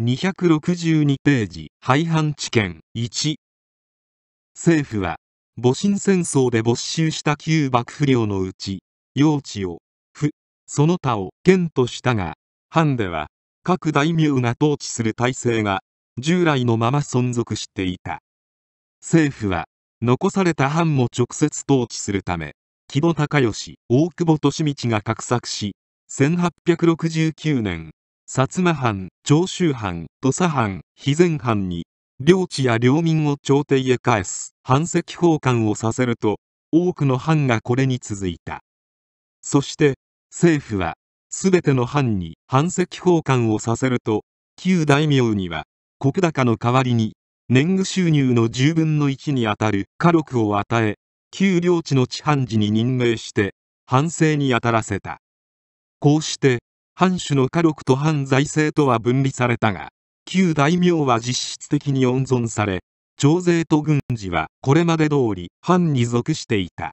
262ページ廃藩置県1政府は戊辰戦争で没収した旧幕府領のうち用地を府その他を県としたが藩では各大名が統治する体制が従来のまま存続していた政府は残された藩も直接統治するため木戸孝允大久保利通が画策し1869年薩摩藩長州藩土佐藩肥前藩に領地や領民を朝廷へ返す藩籍奉還をさせると多くの藩がこれに続いたそして政府は全ての藩に藩籍奉還をさせると旧大名には石高の代わりに年貢収入の10分の1にあたる家禄を与え旧領地の地藩寺に任命して藩政にあたらせたこうして藩主の家禄と反財政とは分離されたが旧大名は実質的に温存され徴税と軍事はこれまで通り藩に属していた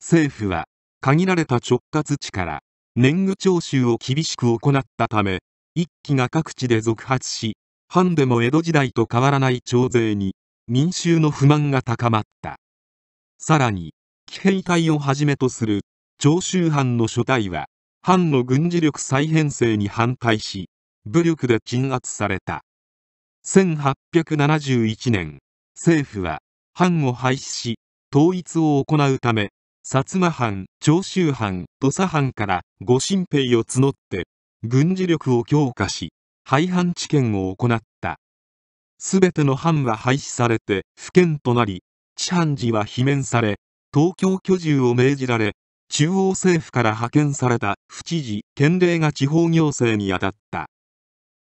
政府は限られた直轄地から年貢徴収を厳しく行ったため一揆が各地で続発し藩でも江戸時代と変わらない徴税に民衆の不満が高まったさらに騎兵隊をはじめとする長州藩の所帯は反の軍事力再編成に反対し武力で鎮圧された1871年政府は藩を廃止し統一を行うため薩摩藩長州藩土佐藩から御神兵を募って軍事力を強化し廃藩治験を行ったすべての藩は廃止されて府県となり地藩寺は罷免され東京居住を命じられ中央政府から派遣された府知事県令が地方行政に当たった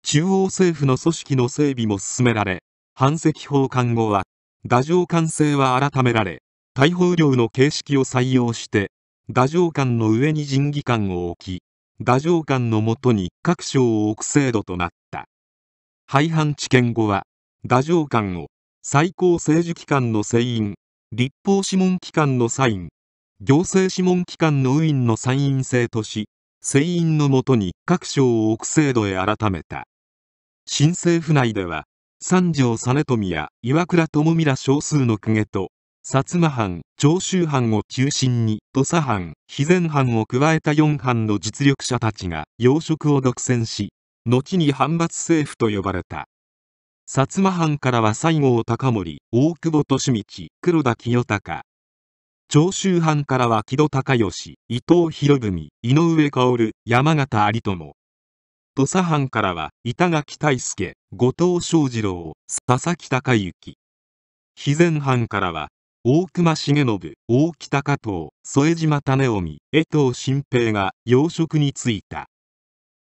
中央政府の組織の整備も進められ反石法還後は打上官制は改められ大法料の形式を採用して打上官の上に人技官を置き打上官のもとに各省を置く制度となった廃藩置県後は打上官を最高政治機関の船員立法諮問機関のサイン行政諮問機関の右院の参院制とし成員のもとに各省を置く制度へ改めた新政府内では三条実富や岩倉智美ら少数の公家と薩摩藩長州藩を中心に土佐藩肥前藩を加えた四藩の実力者たちが要職を独占し後に藩閥政府と呼ばれた薩摩藩からは西郷隆盛大久保利通黒田清隆長州藩からは木戸孝義、伊藤博文、井上薫、山形有朋。土佐藩からは板垣大輔、後藤翔二郎、佐々木隆之。肥前藩からは大隈重信、大北加藤、副島種臣、江藤新平が養殖に就いた。